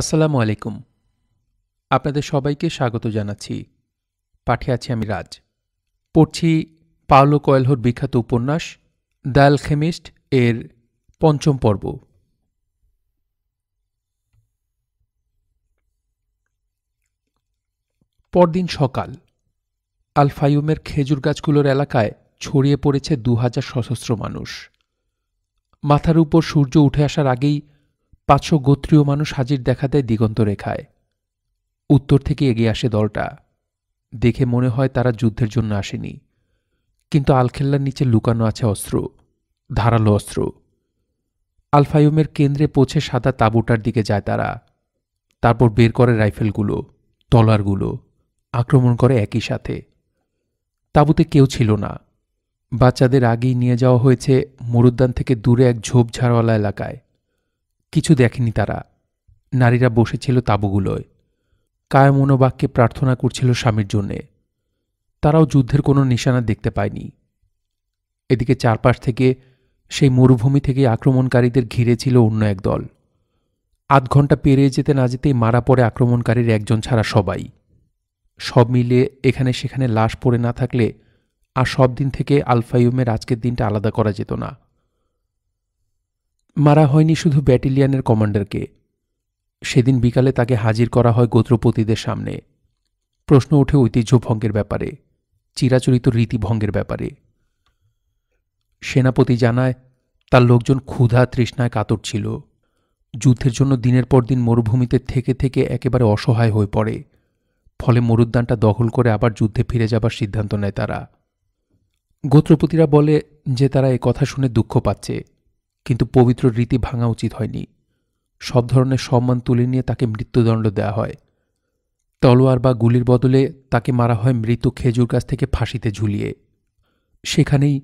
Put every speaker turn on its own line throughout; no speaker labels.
আসসালামু আলাইকুম আপনাদের সবাইকে স্বাগত জানাচ্ছি পাঠে আছি আমি রাজ পড়ছি পাওলো কয়েলহোর বিখ্যাত উপন্যাস দ্য খেমিস্ট এর পঞ্চম পর্ব পরদিন সকাল আলফায়ুমের খেজুর গাছগুলোর এলাকায় ছড়িয়ে পড়েছে দু হাজার সশস্ত্র মানুষ মাথার উপর সূর্য উঠে আসার আগেই পাঁচশো গোত্রীয় মানুষ হাজির দেখা দেয় দিগন্ত রেখায় উত্তর থেকে এগিয়ে আসে দলটা দেখে মনে হয় তারা যুদ্ধের জন্য আসেনি কিন্তু আলখেল্লার নিচে লুকানো আছে অস্ত্র ধারালো অস্ত্র আলফায়ুমের কেন্দ্রে পৌঁছে সাদা তাঁবুটার দিকে যায় তারা তারপর বের করে রাইফেলগুলো তলারগুলো আক্রমণ করে একই সাথে তাঁবুতে কেউ ছিল না বাচ্চাদের আগেই নিয়ে যাওয়া হয়েছে মরুদ্যান থেকে দূরে এক ঝোপঝাড়ওয়ালা এলাকায় কিছু দেখেনি তারা নারীরা বসেছিল তাঁবুগুলোয় মনোবাক্যে প্রার্থনা করছিল স্বামীর জন্যে তারাও যুদ্ধের কোনো নিশানা দেখতে পায়নি এদিকে চারপাশ থেকে সেই মরুভূমি থেকে আক্রমণকারীদের ঘিরে ছিল অন্য এক দল আধ ঘন্টা পেরিয়ে যেতে না যেতেই মারা পড়ে আক্রমণকারীর একজন ছাড়া সবাই সব মিলিয়ে এখানে সেখানে লাশ পড়ে না থাকলে আর সব দিন থেকে আলফাইউমের আজকের দিনটা আলাদা করা যেত না মারা হয়নি শুধু ব্যাটেলিয়ানের কমান্ডারকে সেদিন বিকালে তাকে হাজির করা হয় গোত্রপতিদের সামনে প্রশ্ন ওঠে ঐতিহ্য ভঙ্গের ব্যাপারে চিরাচরিত রীতি ভঙ্গের ব্যাপারে সেনাপতি জানায় তার লোকজন ক্ষুধা তৃষ্ণায় কাতর ছিল যুদ্ধের জন্য দিনের পর দিন মরুভূমিতে থেকে থেকে একেবারে অসহায় হয়ে পড়ে ফলে মরুদ্যানটা দখল করে আবার যুদ্ধে ফিরে যাবার সিদ্ধান্ত নেয় তারা গোত্রপতিরা বলে যে তারা এ কথা শুনে দুঃখ পাচ্ছে কিন্তু পবিত্র রীতি ভাঙা উচিত হয়নি সব ধরনের সম্মান তুলে নিয়ে তাকে মৃত্যুদণ্ড দেওয়া হয় তলোয়ার বা গুলির বদলে তাকে মারা হয় মৃত খেজুর গাছ থেকে ফাঁসিতে ঝুলিয়ে সেখানেই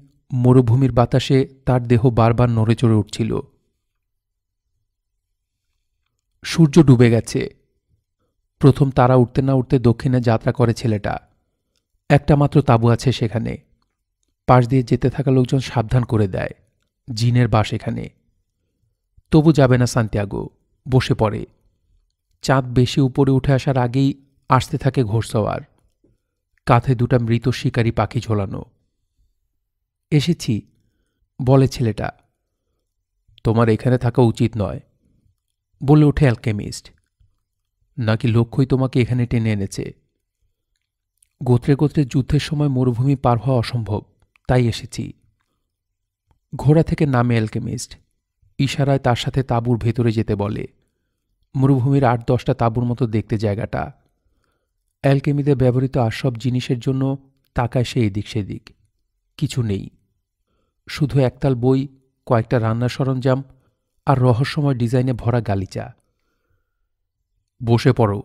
মরুভূমির বাতাসে তার দেহ বারবার নড়েচড়ে উঠছিল সূর্য ডুবে গেছে প্রথম তারা উঠতে না উঠতে দক্ষিণে যাত্রা করে ছেলেটা একটা মাত্র তাঁবু আছে সেখানে পাশ দিয়ে যেতে থাকা লোকজন সাবধান করে দেয় জিনের বাস এখানে তবু যাবে না সান্তিয়াগো বসে পড়ে চাঁদ বেশি উপরে উঠে আসার আগেই আসতে থাকে ঘোরসওয়ার কাঁধে দুটা মৃত শিকারী পাখি ঝোলানো এসেছি বলে ছেলেটা তোমার এখানে থাকা উচিত নয় বলে ওঠে অ্যালকেমিস্ট নাকি লক্ষ্যই তোমাকে এখানে টেনে এনেছে গোত্রে গোত্রে যুদ্ধের সময় মরুভূমি পার হওয়া অসম্ভব তাই এসেছি ঘোড়া থেকে নামে অ্যালকেমিস্ট ইশারায় তার সাথে তাঁবুর ভেতরে যেতে বলে মরুভূমির আট দশটা তাঁবুর মতো দেখতে জায়গাটা অ্যালকেমিদের ব্যবহৃত আর সব জিনিসের জন্য তাকায় সে এদিক সেদিক কিছু নেই শুধু একতাল বই কয়েকটা রান্নার সরঞ্জাম আর রহস্যময় ডিজাইনে ভরা গালিচা বসে পড়ো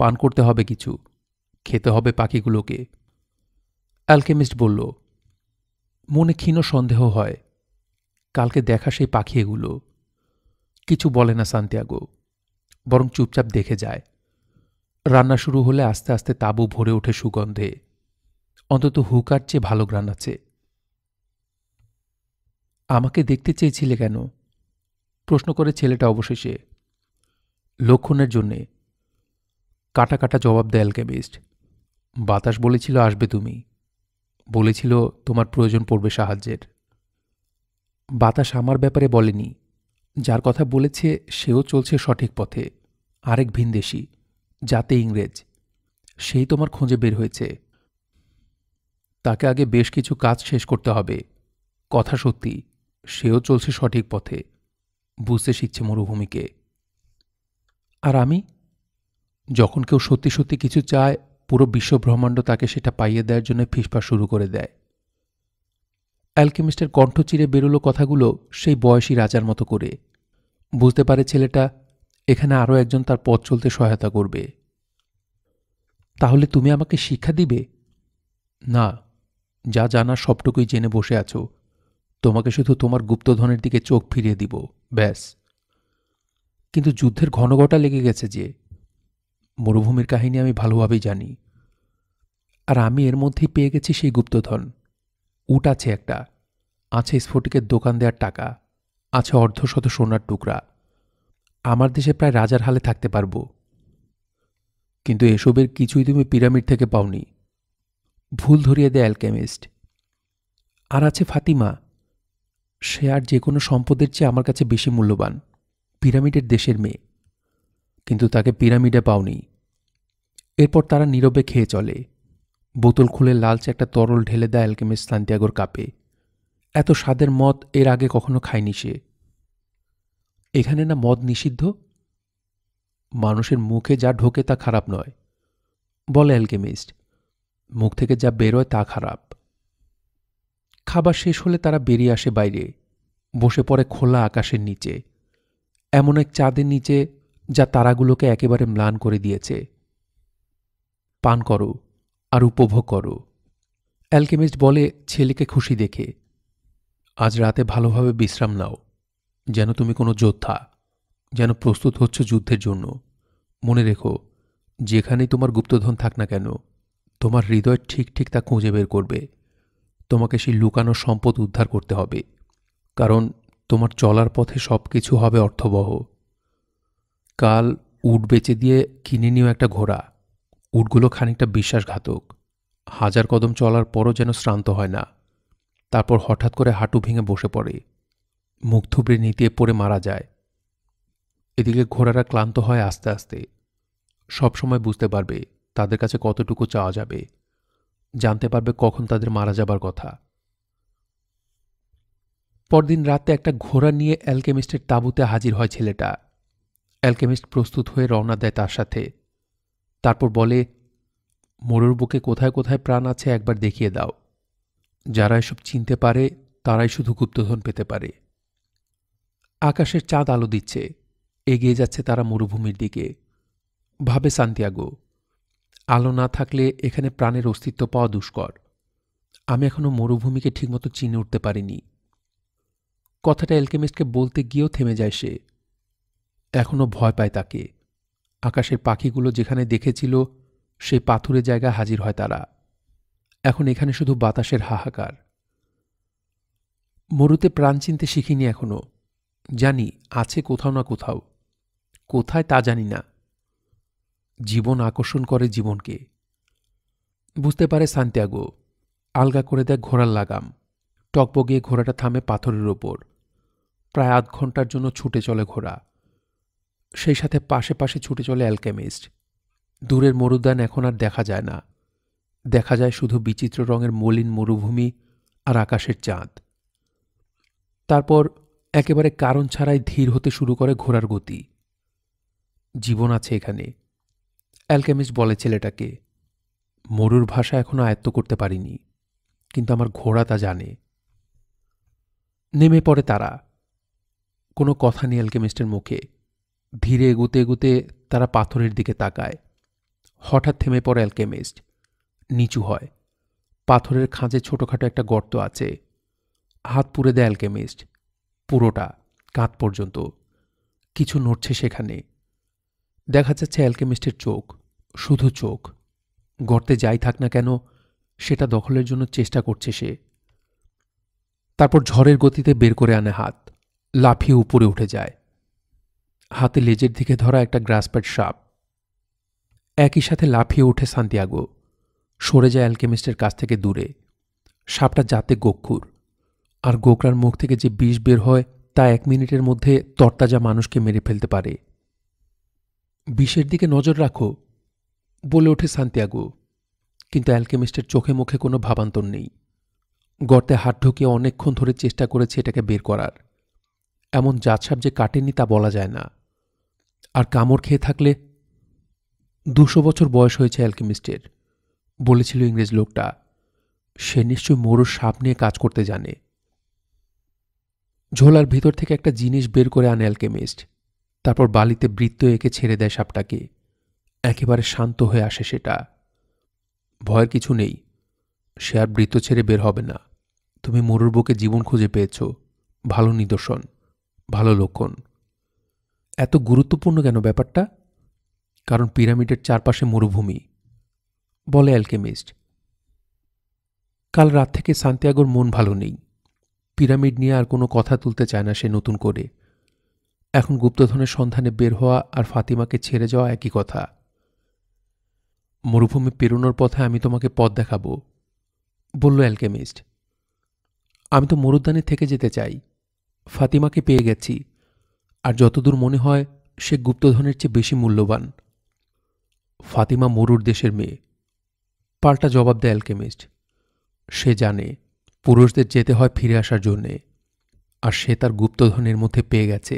পান করতে হবে কিছু খেতে হবে পাখিগুলোকে অ্যালকেমিস্ট বলল মনে ক্ষীণ সন্দেহ হয় কালকে দেখা সেই পাখি এগুলো কিছু বলে না সান্তিয়াগো বরং চুপচাপ দেখে যায় রান্না শুরু হলে আস্তে আস্তে তাবু ভরে ওঠে সুগন্ধে অন্তত হুকার চেয়ে ভালো গ্রান আছে আমাকে দেখতে চেয়েছিলে কেন প্রশ্ন করে ছেলেটা অবশেষে লক্ষণের জন্যে কাটা কাটা জবাব দেয় অ্যালকেমিস্ট বাতাস বলেছিল আসবে তুমি বলেছিল তোমার প্রয়োজন পড়বে সাহায্যের বাতাস আমার ব্যাপারে বলেনি যার কথা বলেছে সেও চলছে সঠিক পথে আরেক ভিনদেশি যাতে ইংরেজ সেই তোমার খোঁজে বের হয়েছে তাকে আগে বেশ কিছু কাজ শেষ করতে হবে কথা সত্যি সেও চলছে সঠিক পথে বুঝতে শিখছে মরুভূমিকে আর আমি যখন কেউ সত্যি সত্যি কিছু চায় পুরো বিশ্বব্রহ্মাণ্ড তাকে সেটা পাইয়ে দেওয়ার জন্য ফিসফাস শুরু করে দেয় অ্যালকেমিস্টের কণ্ঠ চিরে বেরোলো কথাগুলো সেই বয়সী রাজার মতো করে বুঝতে পারে ছেলেটা এখানে আরও একজন তার পথ চলতে সহায়তা করবে তাহলে তুমি আমাকে শিক্ষা দিবে না যা জানা সবটুকুই জেনে বসে আছো তোমাকে শুধু তোমার গুপ্তধনের দিকে চোখ ফিরিয়ে দিব ব্যাস কিন্তু যুদ্ধের ঘনঘটা লেগে গেছে যে মরুভূমির কাহিনী আমি ভালোভাবেই জানি আর আমি এর মধ্যেই পেয়ে গেছি সেই গুপ্তধন উট আছে একটা আছে স্ফটিকের দোকান দেওয়ার টাকা আছে অর্ধশত সোনার টুকরা আমার দেশে প্রায় রাজার হালে থাকতে পারবো কিন্তু এসবের কিছুই তুমি পিরামিড থেকে পাওনি ভুল ধরিয়ে দেয় অ্যালকেমিস্ট আর আছে ফাতিমা সে আর যে কোনো সম্পদের চেয়ে আমার কাছে বেশি মূল্যবান পিরামিডের দেশের মেয়ে কিন্তু তাকে পিরামিডে পাওনি এরপর তারা নীরবে খেয়ে চলে বোতল খুলে লালচে একটা তরল ঢেলে দেয় অ্যালকেমিস সান্তিয়াগোর কাপে এত স্বাদের মদ এর আগে কখনো খায়নি সে এখানে না মদ নিষিদ্ধ মানুষের মুখে যা ঢোকে তা খারাপ নয় বলে অ্যালকেমিস্ট মুখ থেকে যা বেরোয় তা খারাপ খাবার শেষ হলে তারা বেরিয়ে আসে বাইরে বসে পড়ে খোলা আকাশের নিচে এমন এক চাঁদের নিচে যা তারাগুলোকে একেবারে ম্লান করে দিয়েছে পান করো আর উপভোগ করো অ্যালকেমিস্ট বলে ছেলেকে খুশি দেখে আজ রাতে ভালোভাবে বিশ্রাম নাও যেন তুমি কোনো যোদ্ধা যেন প্রস্তুত হচ্ছ যুদ্ধের জন্য মনে রেখো যেখানেই তোমার গুপ্তধন থাক না কেন তোমার হৃদয় ঠিক ঠিক তা খুঁজে বের করবে তোমাকে সেই লুকানো সম্পদ উদ্ধার করতে হবে কারণ তোমার চলার পথে সব কিছু হবে অর্থবহ কাল উট বেচে দিয়ে কিনে নিও একটা ঘোড়া উটগুলো খানিকটা বিশ্বাসঘাতক হাজার কদম চলার পরও যেন শ্রান্ত হয় না তারপর হঠাৎ করে হাঁটু ভেঙে বসে পড়ে মুখ থুবড়ে নিতে পড়ে মারা যায় এদিকে ঘোড়ারা ক্লান্ত হয় আস্তে আস্তে সবসময় বুঝতে পারবে তাদের কাছে কতটুকু চাওয়া যাবে জানতে পারবে কখন তাদের মারা যাবার কথা পরদিন রাতে একটা ঘোড়া নিয়ে অ্যালকেমিস্টের তাঁবুতে হাজির হয় ছেলেটা অ্যালকেমিস্ট প্রস্তুত হয়ে রওনা দেয় তার সাথে তারপর বলে মোরুর বুকে কোথায় কোথায় প্রাণ আছে একবার দেখিয়ে দাও যারা এসব চিনতে পারে তারাই শুধু গুপ্তধন পেতে পারে আকাশের চাঁদ আলো দিচ্ছে এগিয়ে যাচ্ছে তারা মরুভূমির দিকে ভাবে সান্তিয়াগো আলো না থাকলে এখানে প্রাণের অস্তিত্ব পাওয়া দুষ্কর আমি এখনও মরুভূমিকে ঠিকমতো চিনে উঠতে পারিনি কথাটা অ্যালকেমিস্টকে বলতে গিয়েও থেমে যায় সে এখনও ভয় পায় তাকে আকাশের পাখিগুলো যেখানে দেখেছিল সেই পাথুরে জায়গা হাজির হয় তারা এখন এখানে শুধু বাতাসের হাহাকার মরুতে প্রাণ চিনতে শিখিনি এখনও জানি আছে কোথাও না কোথাও কোথায় তা জানি না জীবন আকর্ষণ করে জীবনকে বুঝতে পারে সান্তিয়াগো আলগা করে দেয় ঘোড়ার লাগাম টকবগিয়ে ঘোড়াটা থামে পাথরের ওপর প্রায় আধ ঘন্টার জন্য ছুটে চলে ঘোড়া সেই সাথে পাশে পাশে ছুটে চলে অ্যালকেমিস্ট দূরের মরুদান এখন আর দেখা যায় না দেখা যায় শুধু বিচিত্র রঙের মলিন মরুভূমি আর আকাশের চাঁদ তারপর একেবারে কারণ ছাড়াই ধীর হতে শুরু করে ঘোড়ার গতি জীবন আছে এখানে অ্যালকেমিস্ট বলে ছেলেটাকে মরুর ভাষা এখনও আয়ত্ত করতে পারিনি কিন্তু আমার ঘোড়া তা জানে নেমে পড়ে তারা কোনো কথা নেই অ্যালকেমিস্টের মুখে ধীরে গুতে গুতে তারা পাথরের দিকে তাকায় হঠাৎ থেমে পড়ে অ্যালকেমিস্ট নিচু হয় পাথরের খাঁজে ছোটোখাটো একটা গর্ত আছে হাত পুড়ে দেয় অ্যালকেমিস্ট পুরোটা কাঁধ পর্যন্ত কিছু নড়ছে সেখানে দেখা যাচ্ছে অ্যালকেমিস্টের চোখ শুধু চোখ গর্তে যাই থাক না কেন সেটা দখলের জন্য চেষ্টা করছে সে তারপর ঝড়ের গতিতে বের করে আনে হাত লাফিয়ে উপরে উঠে যায় হাতে লেজের দিকে ধরা একটা গ্রাসপ্যাড সাপ একই সাথে লাফিয়ে উঠে সান্তিয়াগো সরে যায় অ্যালকেমিস্টের কাছ থেকে দূরে সাপটা যাতে গোক্ষুর আর গোকরার মুখ থেকে যে বিষ বের হয় তা এক মিনিটের মধ্যে তরতাজা মানুষকে মেরে ফেলতে পারে বিষের দিকে নজর রাখো বলে ওঠে সান্তিয়াগো কিন্তু অ্যালকেমিস্টের চোখে মুখে কোনো ভাবান্তর নেই গর্তে হাত ঢুকিয়ে অনেকক্ষণ ধরে চেষ্টা করেছে এটাকে বের করার এমন জাতসাপ যে কাটেনি তা বলা যায় না আর কামড় খেয়ে থাকলে দুশো বছর বয়স হয়েছে অ্যালকেমিস্টের বলেছিল ইংরেজ লোকটা সে নিশ্চয় মোরো সাপ নিয়ে কাজ করতে জানে ঝোলার ভিতর থেকে একটা জিনিস বের করে আনে অ্যালকেমিস্ট তারপর বালিতে বৃত্ত এঁকে ছেড়ে দেয় সাপটাকে একেবারে শান্ত হয়ে আসে সেটা ভয়ের কিছু নেই সে আর বৃত্ত ছেড়ে বের হবে না তুমি মরুর বুকে জীবন খুঁজে পেয়েছ ভালো নিদর্শন ভালো লক্ষণ এত গুরুত্বপূর্ণ কেন ব্যাপারটা কারণ পিরামিডের চারপাশে মরুভূমি বলে অ্যালকেমিস্ট কাল রাত থেকে সান্তিয়াগোর মন ভালো নেই পিরামিড নিয়ে আর কোনো কথা তুলতে চায় না সে নতুন করে এখন গুপ্তধনের সন্ধানে বের হওয়া আর ফাতিমাকে ছেড়ে যাওয়া একই কথা মরুভূমি পেরোনোর পথে আমি তোমাকে পথ দেখাবো বলল অ্যালকেমিস্ট আমি তো মরুদ্যানে থেকে যেতে চাই ফাতিমাকে পেয়ে গেছি আর যতদূর মনে হয় সে গুপ্তধনের চেয়ে বেশি মূল্যবান ফাতিমা মরুর দেশের মেয়ে পাল্টা জবাব দেয় অ্যালকেমিস্ট সে জানে পুরুষদের যেতে হয় ফিরে আসার জন্যে আর সে তার গুপ্তধনের মধ্যে পেয়ে গেছে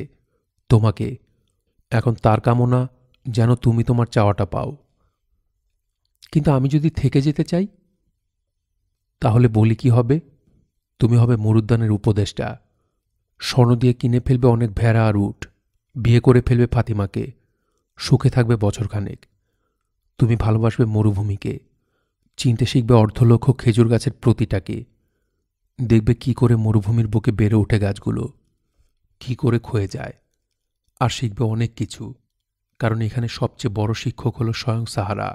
তোমাকে এখন তার কামনা যেন তুমি তোমার চাওয়াটা পাও কিন্তু আমি যদি থেকে যেতে চাই তাহলে বলি কি হবে তুমি হবে মরুদ্যানের উপদেষ্টা স্বর্ণ দিয়ে কিনে ফেলবে অনেক ভেড়া আর উঠ বিয়ে করে ফেলবে ফাতিমাকে সুখে থাকবে বছরখানেক তুমি ভালোবাসবে মরুভূমিকে চিনতে শিখবে অর্ধলক্ষ খেজুর গাছের প্রতিটাকে দেখবে কি করে মরুভূমির বুকে বেড়ে ওঠে গাছগুলো কি করে ক্ষয়ে যায় আর শিখবে অনেক কিছু কারণ এখানে সবচেয়ে বড় শিক্ষক হলো স্বয়ং সাহারা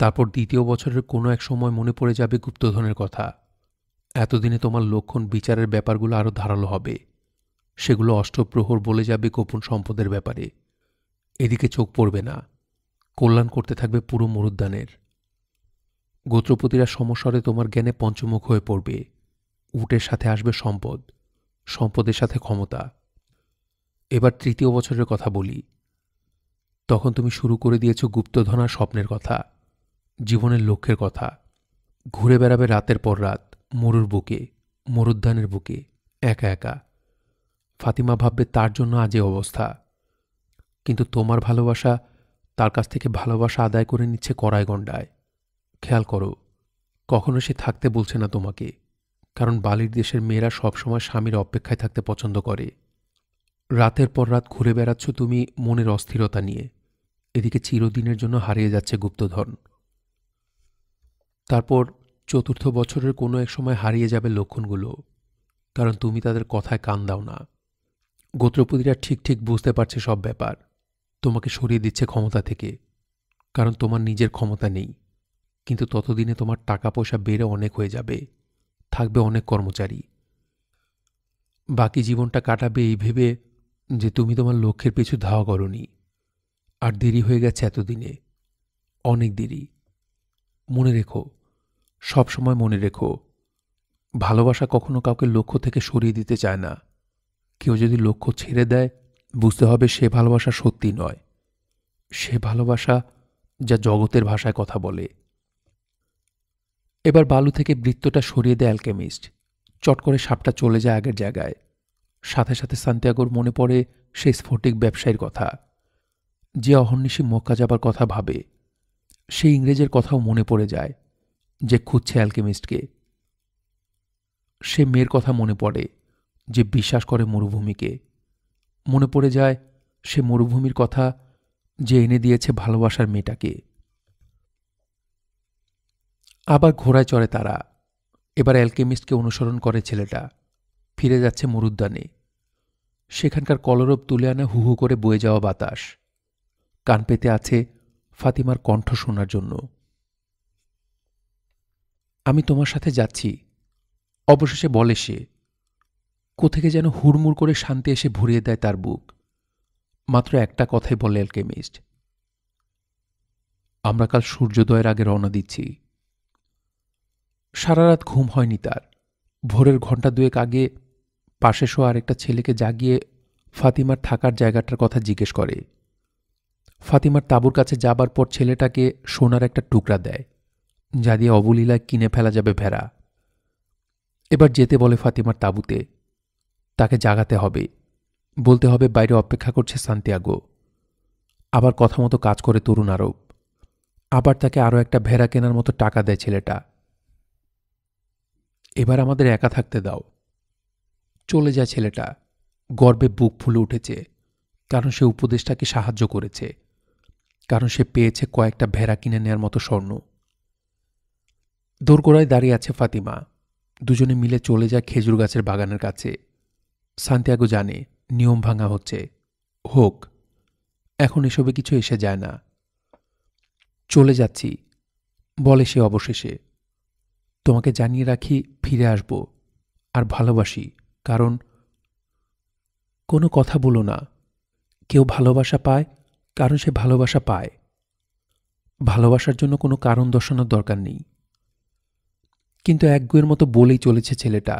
তারপর দ্বিতীয় বছরের কোনো এক সময় মনে পড়ে যাবে গুপ্তধনের কথা এতদিনে তোমার লক্ষণ বিচারের ব্যাপারগুলো আরও ধারালো হবে সেগুলো অষ্টপ্রহর বলে যাবে গোপন সম্পদের ব্যাপারে এদিকে চোখ পড়বে না কল্যাণ করতে থাকবে পুরো মরুদ্যানের গোত্রপতিরা সমস্বরে তোমার জ্ঞানে পঞ্চমুখ হয়ে পড়বে উটের সাথে আসবে সম্পদ সম্পদের সাথে ক্ষমতা এবার তৃতীয় বছরের কথা বলি তখন তুমি শুরু করে দিয়েছ গুপ্তধনা স্বপ্নের কথা জীবনের লক্ষ্যের কথা ঘুরে বেড়াবে রাতের পর রাত মরুর বুকে মরুদ্যানের বুকে একা একা ফাতিমা ভাববে তার জন্য আজ এ অবস্থা কিন্তু তোমার ভালোবাসা তার কাছ থেকে ভালোবাসা আদায় করে নিচ্ছে কড়াই গণ্ডায় খেয়াল করো কখনো সে থাকতে বলছে না তোমাকে কারণ বালির দেশের মেয়েরা সবসময় স্বামীর অপেক্ষায় থাকতে পছন্দ করে রাতের পর রাত ঘুরে বেড়াচ্ছ তুমি মনের অস্থিরতা নিয়ে এদিকে চিরদিনের জন্য হারিয়ে যাচ্ছে গুপ্তধন তারপর চতুর্থ বছরের কোনো এক সময় হারিয়ে যাবে লক্ষণগুলো কারণ তুমি তাদের কথায় কান দাও না গোত্রপতিরা ঠিক ঠিক বুঝতে পারছে সব ব্যাপার তোমাকে সরিয়ে দিচ্ছে ক্ষমতা থেকে কারণ তোমার নিজের ক্ষমতা নেই কিন্তু ততদিনে তোমার টাকা পয়সা বেড়ে অনেক হয়ে যাবে থাকবে অনেক কর্মচারী বাকি জীবনটা কাটাবে এই ভেবে যে তুমি তোমার লক্ষ্যের পিছু ধাওয়া করনি আর দেরি হয়ে গেছে এতদিনে অনেক দেরি মনে রেখো সবসময় মনে রেখো ভালোবাসা কখনো কাউকে লক্ষ্য থেকে সরিয়ে দিতে চায় না কেউ যদি লক্ষ্য ছেড়ে দেয় বুঝতে হবে সে ভালোবাসা সত্যি নয় সে ভালোবাসা যা জগতের ভাষায় কথা বলে এবার বালু থেকে বৃত্তটা সরিয়ে দেয় অ্যালকেমিস্ট চট করে সাপটা চলে যায় আগের জায়গায় সাথে সাথে সান্তিয়াগোর মনে পড়ে সেই স্ফটিক ব্যবসায়ীর কথা যে অহর্নিশী মক্কা যাবার কথা ভাবে সেই ইংরেজের কথাও মনে পড়ে যায় যে খুঁজছে অ্যালকেমিস্টকে সে মেয়ের কথা মনে পড়ে যে বিশ্বাস করে মরুভূমিকে মনে পড়ে যায় সে মরুভূমির কথা যে এনে দিয়েছে ভালোবাসার মেয়েটাকে আবার ঘোড়ায় চড়ে তারা এবার অ্যালকেমিস্টকে অনুসরণ করে ছেলেটা ফিরে যাচ্ছে মরুদ্যানে সেখানকার কলরব তুলে আনা হুহু করে বয়ে যাওয়া বাতাস কান পেতে আছে ফাতিমার কণ্ঠ শোনার জন্য আমি তোমার সাথে যাচ্ছি অবশেষে বলে সে কোথেকে যেন হুড়মুড় করে শান্তি এসে ভরিয়ে দেয় তার বুক মাত্র একটা কথাই বলে অ্যালকেমিস্ট আমরা কাল সূর্যোদয়ের আগে রওনা দিচ্ছি সারা রাত ঘুম হয়নি তার ভোরের ঘন্টা দুয়েক আগে পাশে শোয়া আরেকটা ছেলেকে জাগিয়ে ফাতিমার থাকার জায়গাটার কথা জিজ্ঞেস করে ফাতিমার তাবুর কাছে যাবার পর ছেলেটাকে সোনার একটা টুকরা দেয় যা দিয়ে অবলীলায় কিনে ফেলা যাবে ভেড়া এবার যেতে বলে ফাতিমার তাবুতে তাকে জাগাতে হবে বলতে হবে বাইরে অপেক্ষা করছে সান্তিয়াগো আবার কথা মতো কাজ করে তরুণ আরব আবার তাকে আরও একটা ভেড়া কেনার মতো টাকা দেয় ছেলেটা এবার আমাদের একা থাকতে দাও চলে যায় ছেলেটা গর্বে বুক ফুলে উঠেছে কারণ সে উপদেশটাকে সাহায্য করেছে কারণ সে পেয়েছে কয়েকটা ভেড়া কিনে নেয়ার মতো স্বর্ণ দোরগোড়ায় দাঁড়িয়ে আছে ফাতিমা দুজনে মিলে চলে যায় খেজুর গাছের বাগানের কাছে সান্তিয়াগো জানে নিয়ম ভাঙা হচ্ছে হোক এখন এসবে কিছু এসে যায় না চলে যাচ্ছি বলে সে অবশেষে তোমাকে জানিয়ে রাখি ফিরে আসব আর ভালোবাসি কারণ কোনো কথা বলো না কেউ ভালোবাসা পায় কারণ সে ভালোবাসা পায় ভালোবাসার জন্য কোনো কারণ দর্শানোর দরকার নেই কিন্তু একগুয়ের মতো বলেই চলেছে ছেলেটা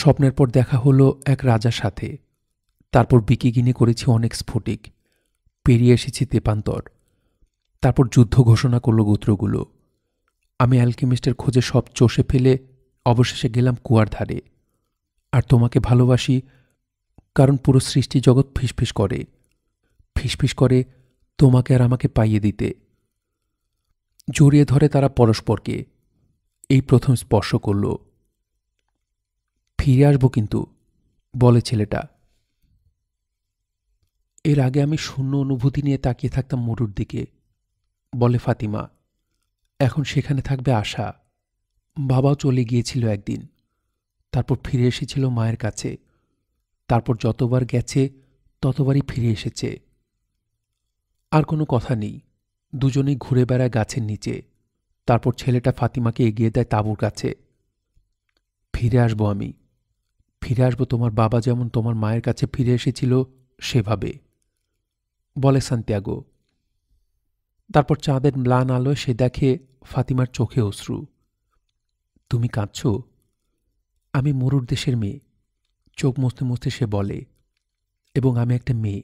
স্বপ্নের পর দেখা হলো এক রাজার সাথে তারপর বিকিগিনি করেছি অনেক স্ফটিক পেরিয়ে এসেছি তেপান্তর তারপর যুদ্ধ ঘোষণা করল গোত্রগুলো আমি অ্যালকেমিস্টের খোঁজে সব চষে ফেলে অবশেষে গেলাম কুয়ার ধারে আর তোমাকে ভালোবাসি কারণ পুরো সৃষ্টি জগৎ ফিসফিস করে ফিসফিস করে তোমাকে আর আমাকে পাইয়ে দিতে জড়িয়ে ধরে তারা পরস্পরকে এই প্রথম স্পর্শ করল ফিরে আসবো কিন্তু বলে ছেলেটা এর আগে আমি শূন্য অনুভূতি নিয়ে তাকিয়ে থাকতাম মরুর দিকে বলে ফাতিমা এখন সেখানে থাকবে আশা বাবাও চলে গিয়েছিল একদিন তারপর ফিরে এসেছিল মায়ের কাছে তারপর যতবার গেছে ততবারই ফিরে এসেছে আর কোনো কথা নেই দুজনেই ঘুরে বেড়ায় গাছের নিচে তারপর ছেলেটা ফাতিমাকে এগিয়ে দেয় তাবুর কাছে ফিরে আসবো আমি ফিরে আসবো তোমার বাবা যেমন তোমার মায়ের কাছে ফিরে এসেছিল সেভাবে বলে সান্তিয়াগো তারপর চাঁদের ম্লান আলোয় সে দেখে ফাতিমার চোখে অশ্রু তুমি কাঁদছ আমি মরুর দেশের মেয়ে চোখ মুছতে মুছতে সে বলে এবং আমি একটা মেয়ে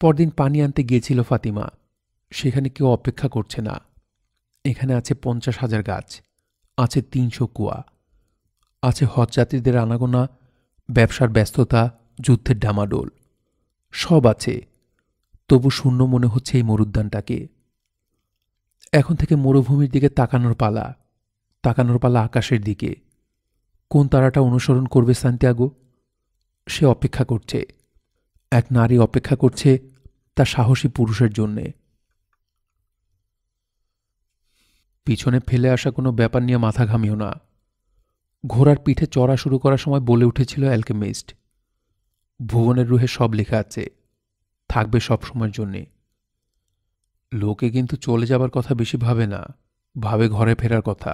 পরদিন পানি আনতে গিয়েছিল ফাতিমা সেখানে কেউ অপেক্ষা করছে না এখানে আছে পঞ্চাশ হাজার গাছ আছে তিনশো কুয়া আছে হজ যাত্রীদের আনাগোনা ব্যবসার ব্যস্ততা যুদ্ধের ডামাডোল সব আছে তবু শূন্য মনে হচ্ছে এই মরুদ্যানটাকে এখন থেকে মরুভূমির দিকে তাকানোর পালা তাকানোর পালা আকাশের দিকে কোন তারাটা অনুসরণ করবে সান্তিয়াগো সে অপেক্ষা করছে এক নারী অপেক্ষা করছে তার সাহসী পুরুষের জন্যে পিছনে ফেলে আসা কোনো ব্যাপার নিয়ে মাথা ঘামিও না ঘোড়ার পিঠে চড়া শুরু করার সময় বলে উঠেছিল অ্যালকেমিস্ট ভুবনের রুহে সব লেখা আছে থাকবে সব সময়ের জন্যে লোকে কিন্তু চলে যাবার কথা বেশি ভাবে না ভাবে ঘরে ফেরার কথা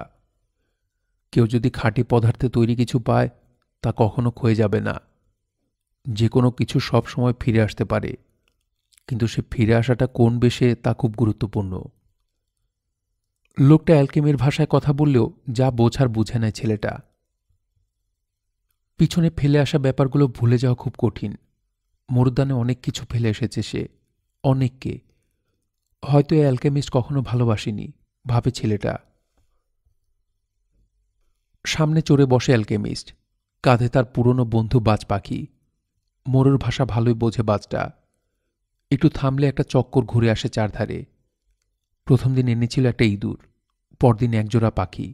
কেউ যদি খাঁটি পদার্থে তৈরি কিছু পায় তা কখনো ক্ষয়ে যাবে না যে কোনো কিছু সব সময় ফিরে আসতে পারে কিন্তু সে ফিরে আসাটা কোন বেশে তা খুব গুরুত্বপূর্ণ লোকটা অ্যালকেমির ভাষায় কথা বললেও যা বোঝার বুঝে নেয় ছেলেটা পিছনে ফেলে আসা ব্যাপারগুলো ভুলে যাওয়া খুব কঠিন মরুদানে অনেক কিছু ফেলে এসেছে সে অনেককে হয়তো এ অ্যালকেমিস্ট কখনো ভালোবাসিনি ভাবে ছেলেটা সামনে চড়ে বসে অ্যালকেমিস্ট কাঁধে তার পুরনো বন্ধু বাজ পাখি মোরুর ভাষা ভালোই বোঝে বাজটা একটু থামলে একটা চক্কর ঘুরে আসে চারধারে প্রথম দিন এনেছিল একটা ইঁদুর পরদিন একজোড়া পাখি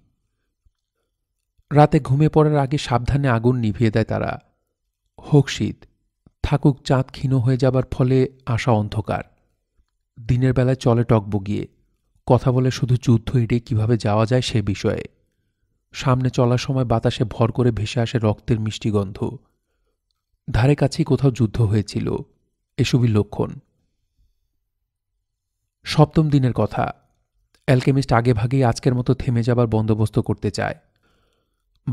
রাতে ঘুমে পড়ার আগে সাবধানে আগুন নিভিয়ে দেয় তারা হোক শীত থাকুক চাঁদ ক্ষীণ হয়ে যাবার ফলে আশা অন্ধকার দিনের বেলায় চলে বগিয়ে কথা বলে শুধু যুদ্ধ এড়িয়ে কিভাবে যাওয়া যায় সে বিষয়ে সামনে চলার সময় বাতাসে ভর করে ভেসে আসে রক্তের মিষ্টি গন্ধ ধারে কাছেই কোথাও যুদ্ধ হয়েছিল এসবই লক্ষণ সপ্তম দিনের কথা অ্যালকেমিস্ট আগে ভাগেই আজকের মতো থেমে যাবার বন্দোবস্ত করতে চায়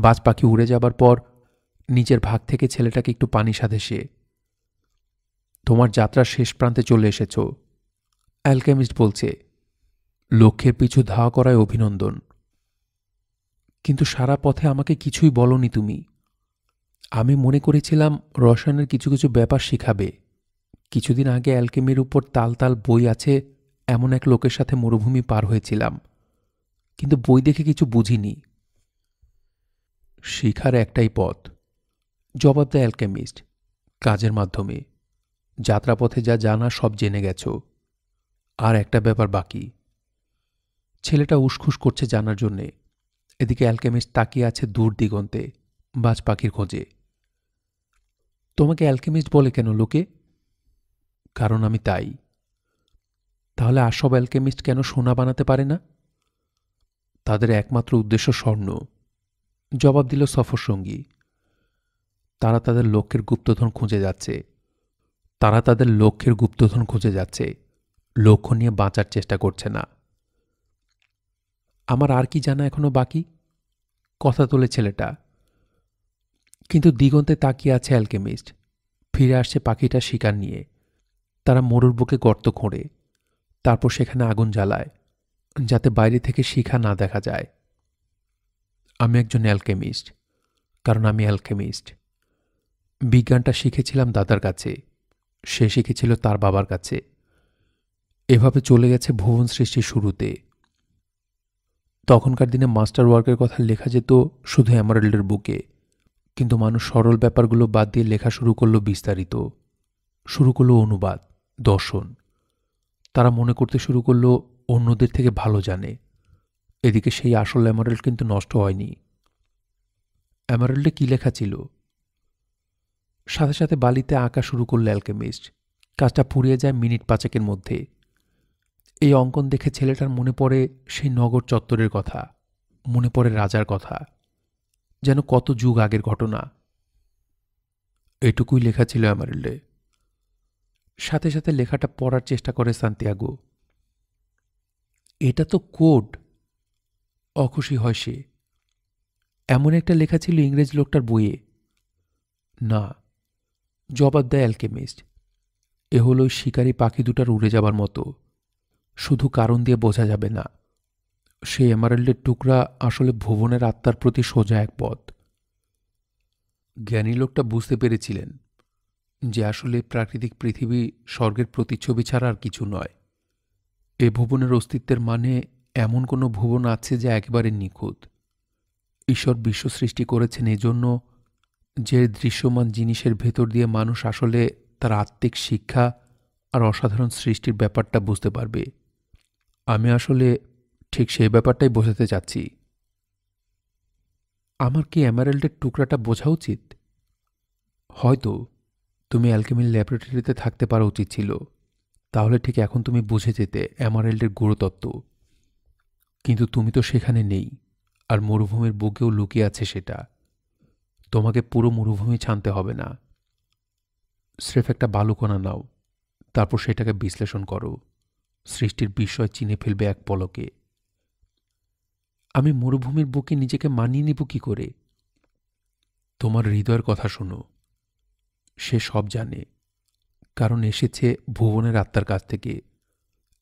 বাজ পাখি উড়ে যাবার পর নিজের ভাগ থেকে ছেলেটাকে একটু পানি সাধে সে তোমার যাত্রার শেষ প্রান্তে চলে এসেছ অ্যালকেমিস্ট বলছে লক্ষ্যের পিছু ধাওয়া করায় অভিনন্দন কিন্তু সারা পথে আমাকে কিছুই বলনি তুমি আমি মনে করেছিলাম রসায়নের কিছু কিছু ব্যাপার শিখাবে কিছুদিন আগে অ্যালকেমির উপর তাল তাল বই আছে এমন এক লোকের সাথে মরুভূমি পার হয়েছিলাম কিন্তু বই দেখে কিছু বুঝিনি শিখার একটাই পথ জবাব দ্য অ্যালকেমিস্ট কাজের মাধ্যমে যাত্রাপথে যা জানা সব জেনে গেছ আর একটা ব্যাপার বাকি ছেলেটা উসখুস করছে জানার জন্যে এদিকে অ্যালকেমিস্ট তাকিয়ে আছে দূর দিগন্তে বাজ পাখির খোঁজে তোমাকে অ্যালকেমিস্ট বলে কেন লোকে কারণ আমি তাই তাহলে আসব অ্যালকেমিস্ট কেন সোনা বানাতে পারে না তাদের একমাত্র উদ্দেশ্য স্বর্ণ জবাব দিল সফরসঙ্গী তারা তাদের লক্ষ্যের গুপ্তধন খুঁজে যাচ্ছে তারা তাদের লক্ষ্যের গুপ্তধন খুঁজে যাচ্ছে লক্ষ্য নিয়ে বাঁচার চেষ্টা করছে না আমার আর কি জানা এখনো বাকি কথা তোলে ছেলেটা কিন্তু দিগন্তে তাকিয়ে আছে অ্যালকেমিস্ট ফিরে আসছে পাখিটা শিকার নিয়ে তারা মরুর বুকে গর্ত খোঁড়ে তারপর সেখানে আগুন জ্বালায় যাতে বাইরে থেকে শিখা না দেখা যায় আমি একজন অ্যালকেমিস্ট কারণ আমি অ্যালকেমিস্ট বিজ্ঞানটা শিখেছিলাম দাদার কাছে সে শিখেছিল তার বাবার কাছে এভাবে চলে গেছে ভুবন সৃষ্টির শুরুতে তখনকার দিনে মাস্টার ওয়ার্কের কথা লেখা যেত শুধু অ্যামারেল্ডের বুকে কিন্তু মানুষ সরল ব্যাপারগুলো বাদ দিয়ে লেখা শুরু করলো বিস্তারিত শুরু করলো অনুবাদ দর্শন তারা মনে করতে শুরু করলো অন্যদের থেকে ভালো জানে এদিকে সেই আসল অ্যামারেল কিন্তু নষ্ট হয়নি অ্যামারেলটে কী লেখা ছিল সাথে সাথে বালিতে আঁকা শুরু করল অ্যালকেমিস্ট কাজটা পুড়িয়ে যায় মিনিট পাঁচেকের মধ্যে এই অঙ্কন দেখে ছেলেটার মনে পড়ে সেই নগর চত্বরের কথা মনে পড়ে রাজার কথা যেন কত যুগ আগের ঘটনা এটুকুই লেখা ছিল অ্যামারেল্ডে সাথে সাথে লেখাটা পড়ার চেষ্টা করে সান্তিয়াগো এটা তো কোড অখুশি হয় সে এমন একটা লেখা ছিল ইংরেজ লোকটার বইয়ে না জবাব দেয় অ্যালকেমিস্ট এ হলো শিকারী পাখি দুটার উড়ে যাবার মতো শুধু কারণ দিয়ে বোঝা যাবে না সে এমারেল্ডের টুকরা আসলে ভুবনের আত্মার প্রতি সোজা এক পথ জ্ঞানী লোকটা বুঝতে পেরেছিলেন যে আসলে প্রাকৃতিক পৃথিবী স্বর্গের প্রতিচ্ছবি ছাড়া আর কিছু নয় এ ভুবনের অস্তিত্বের মানে এমন কোনো ভুবন আছে যা একেবারে নিখুঁত ঈশ্বর বিশ্ব সৃষ্টি করেছেন এজন্য যে দৃশ্যমান জিনিসের ভেতর দিয়ে মানুষ আসলে তার আত্মিক শিক্ষা আর অসাধারণ সৃষ্টির ব্যাপারটা বুঝতে পারবে আমি আসলে ঠিক সেই ব্যাপারটাই বোঝাতে চাচ্ছি আমার কি অ্যামারেল্ডের টুকরাটা বোঝা উচিত হয়তো তুমি অ্যালকেমিল ল্যাবরেটরিতে থাকতে পারা উচিত ছিল তাহলে ঠিক এখন তুমি বুঝে যেতে অ্যামারেল্ডের গুরুতত্ত্ব কিন্তু তুমি তো সেখানে নেই আর মরুভূমির বুকেও লুকিয়ে আছে সেটা তোমাকে পুরো মরুভূমি ছানতে হবে না স্রেফ একটা বালুকণা নাও তারপর সেটাকে বিশ্লেষণ করো সৃষ্টির বিস্ময় চিনে ফেলবে এক পলকে আমি মরুভূমির বুকে নিজেকে মানিয়ে নেব কি করে তোমার হৃদয়ের কথা শোনো সে সব জানে কারণ এসেছে ভুবনের আত্মার কাছ থেকে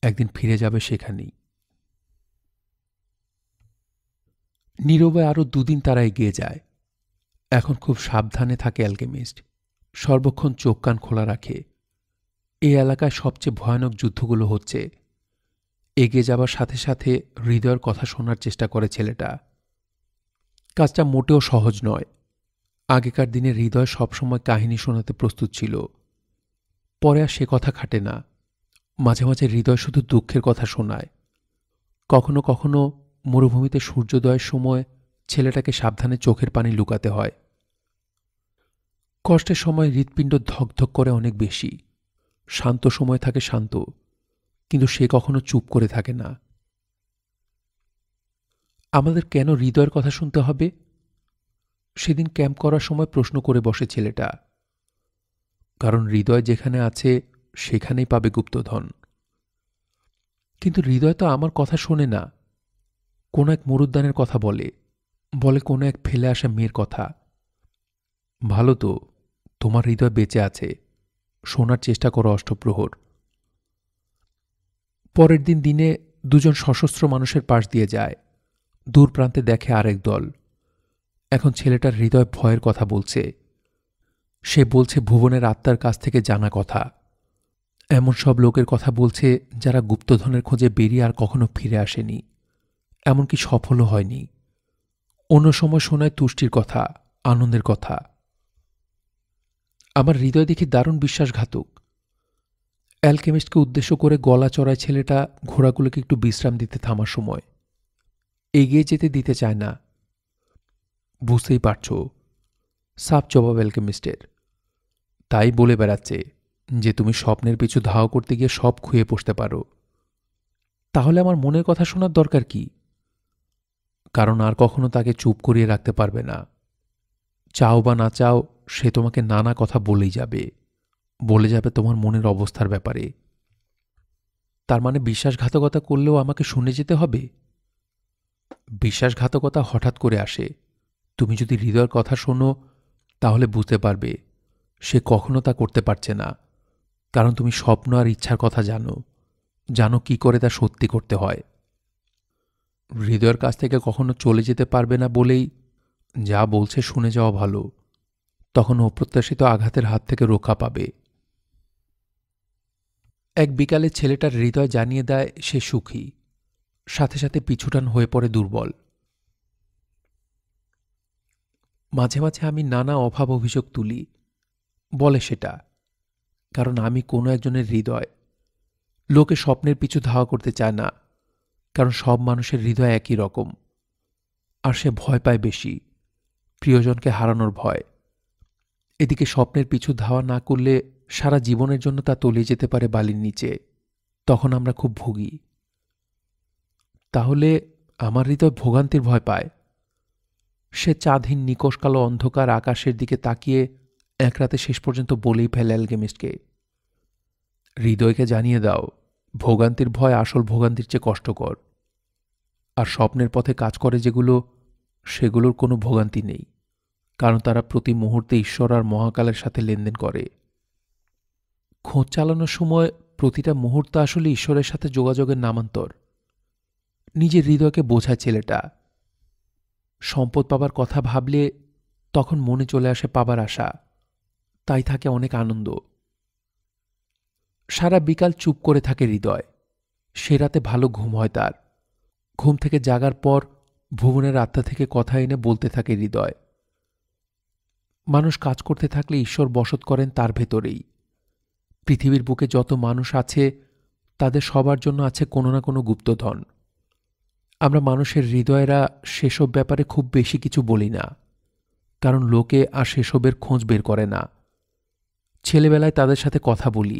একদিন ফিরে যাবে সেখানেই নীরবে আরও দুদিন তারা এগিয়ে যায় এখন খুব সাবধানে থাকে অ্যালকেমিস্ট সর্বক্ষণ চোখ কান খোলা রাখে এ এলাকায় সবচেয়ে ভয়ানক যুদ্ধগুলো হচ্ছে এগিয়ে যাবার সাথে সাথে হৃদয়ের কথা শোনার চেষ্টা করে ছেলেটা কাজটা মোটেও সহজ নয় আগেকার দিনে হৃদয় সবসময় কাহিনী শোনাতে প্রস্তুত ছিল পরে আর সে কথা খাটে না মাঝে মাঝে হৃদয় শুধু দুঃখের কথা শোনায় কখনো কখনো মরুভূমিতে সূর্যোদয়ের সময় ছেলেটাকে সাবধানে চোখের পানি লুকাতে হয় কষ্টের সময় হৃৎপিণ্ড ধকধক করে অনেক বেশি শান্ত সময় থাকে শান্ত কিন্তু সে কখনো চুপ করে থাকে না আমাদের কেন হৃদয়ের কথা শুনতে হবে সেদিন ক্যাম্প করার সময় প্রশ্ন করে বসে ছেলেটা কারণ হৃদয় যেখানে আছে সেখানেই পাবে গুপ্তধন কিন্তু হৃদয় তো আমার কথা শোনে না কোনো এক মরুদ্যানের কথা বলে বলে কোনো এক ফেলে আসা মেয়ের কথা ভালো তো তোমার হৃদয় বেঁচে আছে শোনার চেষ্টা করো অষ্টপ্রহর পরের দিন দিনে দুজন সশস্ত্র মানুষের পাশ দিয়ে যায় দূর প্রান্তে দেখে আরেক দল এখন ছেলেটার হৃদয় ভয়ের কথা বলছে সে বলছে ভুবনের আত্মার কাছ থেকে জানা কথা এমন সব লোকের কথা বলছে যারা গুপ্তধনের খোঁজে বেরিয়ে আর কখনো ফিরে আসেনি এমনকি সফলও হয়নি অন্য সময় শোনায় তুষ্টির কথা আনন্দের কথা আমার হৃদয় দেখি দারুণ বিশ্বাসঘাতক অ্যালকেমিস্টকে উদ্দেশ্য করে গলা চড়ায় ছেলেটা ঘোড়াগুলোকে একটু বিশ্রাম দিতে থামার সময় এগিয়ে যেতে দিতে চায় না বুঝতেই পারছ সাপ জবাব অ্যালকেমিস্টের তাই বলে বেড়াচ্ছে যে তুমি স্বপ্নের পিছু ধাও করতে গিয়ে সব খুঁয়ে বসতে পারো তাহলে আমার মনের কথা শোনার দরকার কি কারণ আর কখনো তাকে চুপ করিয়ে রাখতে পারবে না চাও বা না চাও সে তোমাকে নানা কথা বলেই যাবে বলে যাবে তোমার মনের অবস্থার ব্যাপারে তার মানে বিশ্বাসঘাতকতা করলেও আমাকে শুনে যেতে হবে বিশ্বাসঘাতকতা হঠাৎ করে আসে তুমি যদি হৃদয়ের কথা শোনো তাহলে বুঝতে পারবে সে কখনো তা করতে পারছে না কারণ তুমি স্বপ্ন আর ইচ্ছার কথা জানো জানো কি করে তা সত্যি করতে হয় হৃদয়ের কাছ থেকে কখনো চলে যেতে পারবে না বলেই যা বলছে শুনে যাওয়া ভালো তখন অপ্রত্যাশিত আঘাতের হাত থেকে রক্ষা পাবে এক বিকালে ছেলেটার হৃদয় জানিয়ে দেয় সে সুখী সাথে সাথে পিছুটান হয়ে পড়ে দুর্বল মাঝে মাঝে আমি নানা অভাব অভিযোগ তুলি বলে সেটা কারণ আমি কোনো একজনের হৃদয় লোকে স্বপ্নের পিছু ধাওয়া করতে চায় না কারণ সব মানুষের হৃদয় একই রকম আর সে ভয় পায় বেশি প্রিয়জনকে হারানোর ভয় এদিকে স্বপ্নের পিছু ধাওয়া না করলে সারা জীবনের জন্য তা তলিয়ে যেতে পারে বালির নিচে তখন আমরা খুব ভুগি তাহলে আমার হৃদয় ভোগান্তির ভয় পায় সে চাঁদহীন নিকোষকালো অন্ধকার আকাশের দিকে তাকিয়ে এক রাতে শেষ পর্যন্ত বলেই ফেলে অ্যালগেমিস্টকে হৃদয়কে জানিয়ে দাও ভোগান্তির ভয় আসল ভোগান্তির চেয়ে কষ্টকর আর স্বপ্নের পথে কাজ করে যেগুলো সেগুলোর কোনো ভোগান্তি নেই কারণ তারা প্রতি মুহূর্তে ঈশ্বর আর মহাকালের সাথে লেনদেন করে খোঁজ চালানোর সময় প্রতিটা মুহূর্ত আসলে ঈশ্বরের সাথে যোগাযোগের নামান্তর নিজের হৃদয়কে বোঝায় ছেলেটা সম্পদ পাবার কথা ভাবলে তখন মনে চলে আসে পাবার আশা তাই থাকে অনেক আনন্দ সারা বিকাল চুপ করে থাকে হৃদয় সে রাতে ভালো ঘুম হয় তার ঘুম থেকে জাগার পর ভুবনের আত্মা থেকে কথা এনে বলতে থাকে হৃদয় মানুষ কাজ করতে থাকলে ঈশ্বর বসত করেন তার ভেতরেই পৃথিবীর বুকে যত মানুষ আছে তাদের সবার জন্য আছে কোনো না কোনো গুপ্তধন আমরা মানুষের হৃদয়েরা সেসব ব্যাপারে খুব বেশি কিছু বলি না কারণ লোকে আর সেসবের খোঁজ বের করে না ছেলেবেলায় তাদের সাথে কথা বলি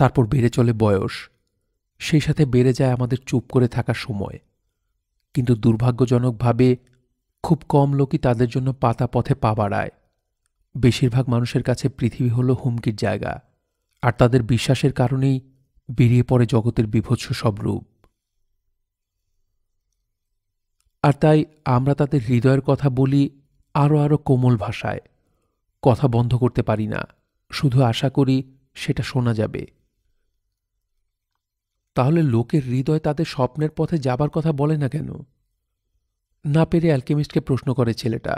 তারপর বেড়ে চলে বয়স সেই সাথে বেড়ে যায় আমাদের চুপ করে থাকার সময় কিন্তু দুর্ভাগ্যজনকভাবে খুব কম লোকই তাদের জন্য পাতা পথে পা বাড়ায় বেশিরভাগ মানুষের কাছে পৃথিবী হলো হুমকির জায়গা আর তাদের বিশ্বাসের কারণেই বেরিয়ে পড়ে জগতের বিভৎস সব রূপ আর তাই আমরা তাদের হৃদয়ের কথা বলি আরও আরও কোমল ভাষায় কথা বন্ধ করতে পারি না শুধু আশা করি সেটা শোনা যাবে তাহলে লোকের হৃদয় তাদের স্বপ্নের পথে যাবার কথা বলে না কেন না পেরে অ্যালকেমিস্টকে প্রশ্ন করে ছেলেটা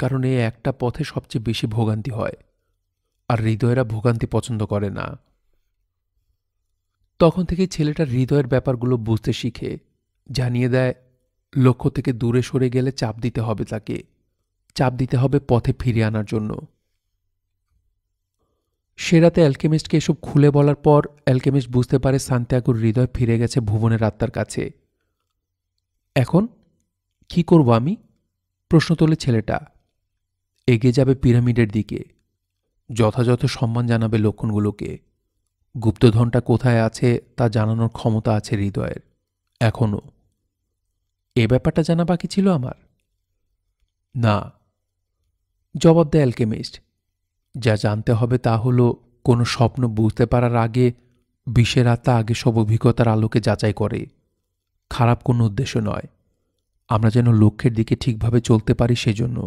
কারণ এ একটা পথে সবচেয়ে বেশি ভোগান্তি হয় আর হৃদয়েরা ভোগান্তি পছন্দ করে না তখন থেকে ছেলেটার হৃদয়ের ব্যাপারগুলো বুঝতে শিখে জানিয়ে দেয় লক্ষ্য থেকে দূরে সরে গেলে চাপ দিতে হবে তাকে চাপ দিতে হবে পথে ফিরিয়ে আনার জন্য সে রাতে অ্যালকেমিস্টকে এসব খুলে বলার পর অ্যালকেমিস্ট বুঝতে পারে সান্তিয়াগুর হৃদয় ফিরে গেছে ভুবনের আত্মার কাছে এখন কি করব আমি প্রশ্ন তোলে ছেলেটা এগিয়ে যাবে পিরামিডের দিকে যথাযথ সম্মান জানাবে লক্ষণগুলোকে গুপ্তধনটা কোথায় আছে তা জানানোর ক্ষমতা আছে হৃদয়ের এখনও এ ব্যাপারটা জানা বাকি ছিল আমার না জবাব দেয় অ্যালকেমিস্ট যা জানতে হবে তা হলো কোনো স্বপ্ন বুঝতে পারার আগে বিষের আত্মা আগে সব অভিজ্ঞতার আলোকে যাচাই করে খারাপ কোনো উদ্দেশ্য নয় আমরা যেন লক্ষ্যের দিকে ঠিকভাবে চলতে পারি সেজন্য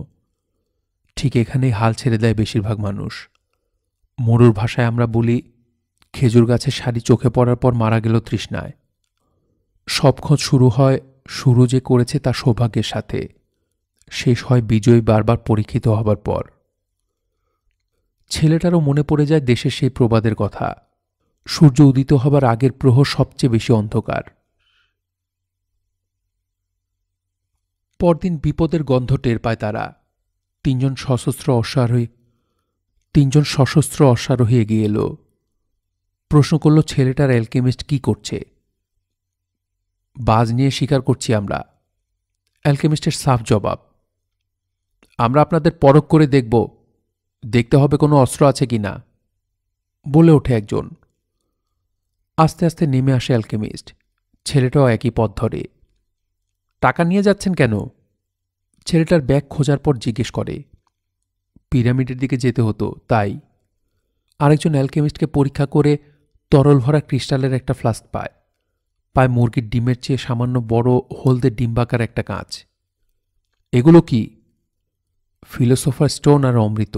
ঠিক এখানেই হাল ছেড়ে দেয় বেশিরভাগ মানুষ মরুর ভাষায় আমরা বলি খেজুর গাছের শাড়ি চোখে পড়ার পর মারা গেল তৃষ্ণায় সব খোঁজ শুরু হয় শুরু যে করেছে তা সৌভাগ্যের সাথে শেষ হয় বিজয় বারবার পরীক্ষিত হবার পর ছেলেটারও মনে পড়ে যায় দেশের সেই প্রবাদের কথা সূর্য উদিত হবার আগের প্রহর সবচেয়ে বেশি অন্ধকার পরদিন বিপদের গন্ধ টের পায় তারা তিনজন সশস্ত্র অশ্বারোহী তিনজন সশস্ত্র অশ্বারোহী এগিয়ে এলো প্রশ্ন করল ছেলেটার অ্যালকেমিস্ট কি করছে বাজ নিয়ে স্বীকার করছি আমরা অ্যালকেমিস্টের সাফ জবাব আমরা আপনাদের পরখ করে দেখব দেখতে হবে কোনো অস্ত্র আছে কি না বলে ওঠে একজন আস্তে আস্তে নেমে আসে অ্যালকেমিস্ট ছেলেটাও একই পথ ধরে টাকা নিয়ে যাচ্ছেন কেন ছেলেটার ব্যাগ খোঁজার পর জিজ্ঞেস করে পিরামিডের দিকে যেতে হতো তাই আরেকজন অ্যালকেমিস্টকে পরীক্ষা করে তরল ভরা ক্রিস্টালের একটা ফ্লাস্ক পায় পায় মুরগির ডিমের চেয়ে সামান্য বড় হলদে ডিম্বাকার একটা কাঁচ এগুলো কি ফিলোসোফার স্টোন আর অমৃত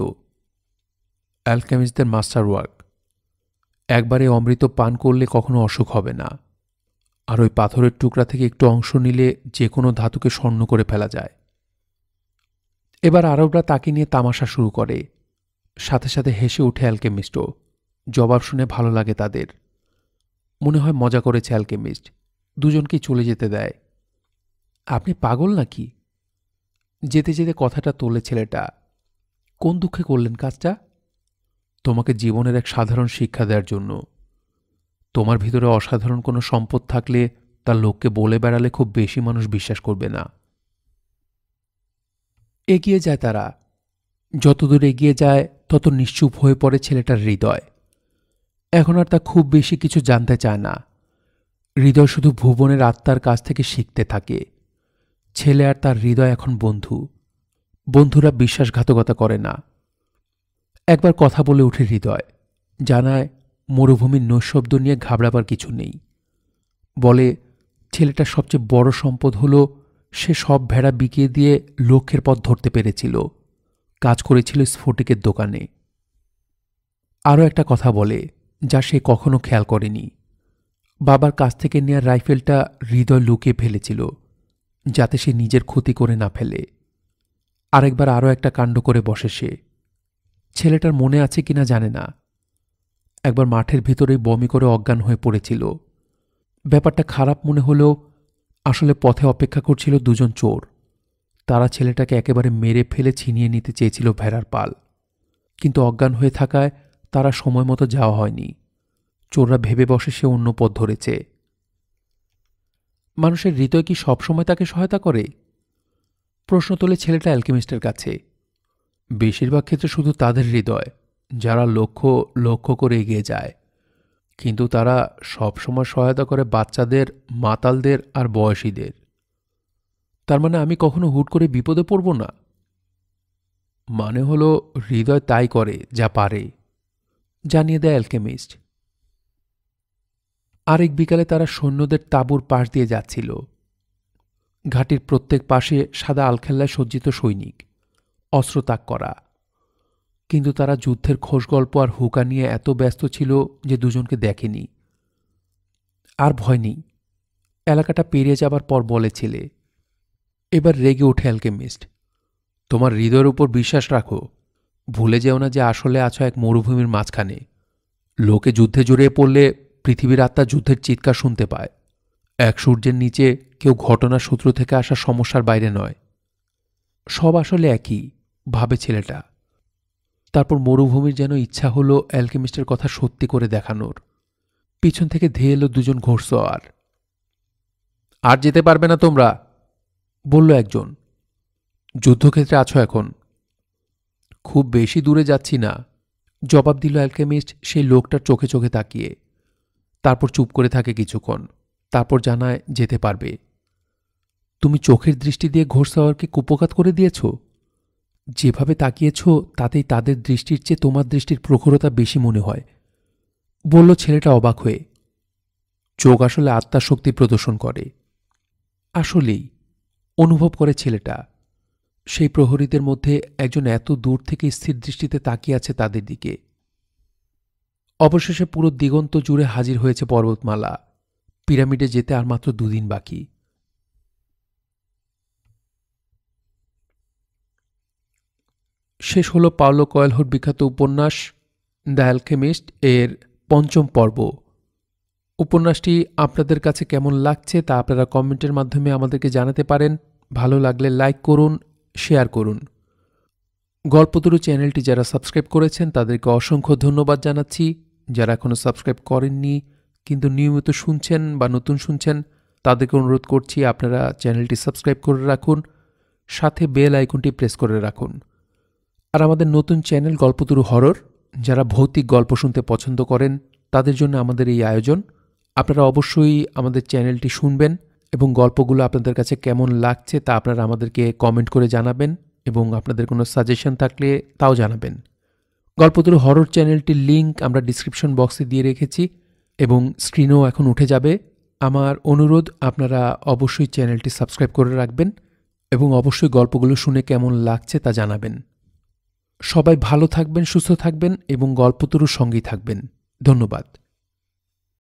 অ্যালকেমিস্টদের মাস্টার ওয়ার্ক একবারে অমৃত পান করলে কখনো অসুখ হবে না আর ওই পাথরের টুকরা থেকে একটু অংশ নিলে যে কোনো ধাতুকে স্বর্ণ করে ফেলা যায় এবার আরবরা তাকে নিয়ে তামাশা শুরু করে সাথে সাথে হেসে উঠে অ্যালকেমিস্টও জবাব শুনে ভালো লাগে তাদের মনে হয় মজা করেছে অ্যালকেমিস্ট দুজনকে চলে যেতে দেয় আপনি পাগল নাকি যেতে যেতে কথাটা তোলে ছেলেটা কোন দুঃখে করলেন কাজটা তোমাকে জীবনের এক সাধারণ শিক্ষা দেওয়ার জন্য তোমার ভিতরে অসাধারণ কোনো সম্পদ থাকলে তার লোককে বলে বেড়ালে খুব বেশি মানুষ বিশ্বাস করবে না এগিয়ে যায় তারা যতদূর এগিয়ে যায় তত নিশ্চুপ হয়ে পড়ে ছেলেটার হৃদয় এখন আর তা খুব বেশি কিছু জানতে চায় না হৃদয় শুধু ভুবনের আত্মার কাছ থেকে শিখতে থাকে ছেলে আর তার হৃদয় এখন বন্ধু বন্ধুরা বিশ্বাসঘাতকতা করে না একবার কথা বলে উঠে হৃদয় জানায় মরুভূমির নৈশব্দ নিয়ে ঘাবড়াবার কিছু নেই বলে ছেলেটার সবচেয়ে বড় সম্পদ হল সে সব ভেড়া বিকিয়ে দিয়ে লক্ষ্যের পথ ধরতে পেরেছিল কাজ করেছিল স্ফটিকের দোকানে আরও একটা কথা বলে যা সে কখনো খেয়াল করেনি বাবার কাছ থেকে নেয়া রাইফেলটা হৃদয় লুকিয়ে ফেলেছিল যাতে সে নিজের ক্ষতি করে না ফেলে আরেকবার আরও একটা কাণ্ড করে বসে সে ছেলেটার মনে আছে কিনা জানে না একবার মাঠের ভেতরে বমি করে অজ্ঞান হয়ে পড়েছিল ব্যাপারটা খারাপ মনে হলেও আসলে পথে অপেক্ষা করছিল দুজন চোর তারা ছেলেটাকে একেবারে মেরে ফেলে ছিনিয়ে নিতে চেয়েছিল ভেড়ার পাল কিন্তু অজ্ঞান হয়ে থাকায় তারা সময় মতো যাওয়া হয়নি চোররা ভেবে বসে সে অন্য পথ ধরেছে মানুষের হৃদয় কি সবসময় তাকে সহায়তা করে প্রশ্ন তোলে ছেলেটা অ্যালকেমিস্টের কাছে বেশিরভাগ ক্ষেত্রে শুধু তাদের হৃদয় যারা লক্ষ্য লক্ষ্য করে এগিয়ে যায় কিন্তু তারা সবসময় সহায়তা করে বাচ্চাদের মাতালদের আর বয়সীদের তার মানে আমি কখনো হুট করে বিপদে পড়ব না মানে হলো হৃদয় তাই করে যা পারে জানিয়ে দেয় অ্যালকেমিস্ট আরেক বিকালে তারা সৈন্যদের তাঁবুর পাশ দিয়ে যাচ্ছিল ঘাটির প্রত্যেক পাশে সাদা আলখেল্লায় সজ্জিত সৈনিক অস্ত্র তাক করা কিন্তু তারা যুদ্ধের খোশ গল্প আর হুকা নিয়ে এত ব্যস্ত ছিল যে দুজনকে দেখেনি আর ভয় নেই এলাকাটা পেরিয়ে যাবার পর বলেছিলে এবার রেগে ওঠে অ্যালকেমিস্ট তোমার হৃদয়ের উপর বিশ্বাস রাখো ভুলে যেও না যে আসলে আছো এক মরুভূমির মাঝখানে লোকে যুদ্ধে জড়িয়ে পড়লে পৃথিবীর আত্মা যুদ্ধের চিৎকার শুনতে পায় এক সূর্যের নিচে কেউ ঘটনার সূত্র থেকে আসা সমস্যার বাইরে নয় সব আসলে একই ভাবে ছেলেটা তারপর মরুভূমির যেন ইচ্ছা হলো অ্যালকেমিস্টের কথা সত্যি করে দেখানোর পিছন থেকে ধেয়ে এলো দুজন ঘোড়সওয়ার আর যেতে পারবে না তোমরা বলল একজন যুদ্ধক্ষেত্রে আছো এখন খুব বেশি দূরে যাচ্ছি না জবাব দিল অ্যালকেমিস্ট সেই লোকটার চোখে চোখে তাকিয়ে তারপর চুপ করে থাকে কিছুক্ষণ তারপর জানায় যেতে পারবে তুমি চোখের দৃষ্টি দিয়ে ঘোষ সাওয়ারকে করে দিয়েছ যেভাবে তাকিয়েছ তাতেই তাদের দৃষ্টির চেয়ে তোমার দৃষ্টির প্রখরতা বেশি মনে হয় বলল ছেলেটা অবাক হয়ে চোখ আসলে আত্মার শক্তি প্রদর্শন করে আসলেই অনুভব করে ছেলেটা সেই প্রহরীদের মধ্যে একজন এত দূর থেকে স্থির দৃষ্টিতে তাকিয়ে আছে তাদের দিকে অবশেষে পুরো দিগন্ত জুড়ে হাজির হয়েছে পর্বতমালা পিরামিডে যেতে আর মাত্র দুদিন বাকি শেষ হল পাওলো কয়েলহর বিখ্যাত উপন্যাস দ্য অ্যালকেমিস্ট এর পঞ্চম পর্ব উপন্যাসটি আপনাদের কাছে কেমন লাগছে তা আপনারা কমেন্টের মাধ্যমে আমাদেরকে জানাতে পারেন ভালো লাগলে লাইক করুন শেয়ার করুন গল্পতরু চ্যানেলটি যারা সাবস্ক্রাইব করেছেন তাদেরকে অসংখ্য ধন্যবাদ জানাচ্ছি যারা এখনও সাবস্ক্রাইব করেননি কিন্তু নিয়মিত শুনছেন বা নতুন শুনছেন তাদেরকে অনুরোধ করছি আপনারা চ্যানেলটি সাবস্ক্রাইব করে রাখুন সাথে বেল আইকনটি প্রেস করে রাখুন আর আমাদের নতুন চ্যানেল গল্পতরু হরর যারা ভৌতিক গল্প শুনতে পছন্দ করেন তাদের জন্য আমাদের এই আয়োজন আপনারা অবশ্যই আমাদের চ্যানেলটি শুনবেন এবং গল্পগুলো আপনাদের কাছে কেমন লাগছে তা আপনারা আমাদেরকে কমেন্ট করে জানাবেন এবং আপনাদের কোনো সাজেশন থাকলে তাও জানাবেন গল্পতর হরর চ্যানেলটির লিঙ্ক আমরা ডিসক্রিপশন বক্সে দিয়ে রেখেছি এবং স্ক্রিনও এখন উঠে যাবে আমার অনুরোধ আপনারা অবশ্যই চ্যানেলটি সাবস্ক্রাইব করে রাখবেন এবং অবশ্যই গল্পগুলো শুনে কেমন লাগছে তা জানাবেন সবাই ভালো থাকবেন সুস্থ থাকবেন এবং গল্পতরুর সঙ্গী থাকবেন ধন্যবাদ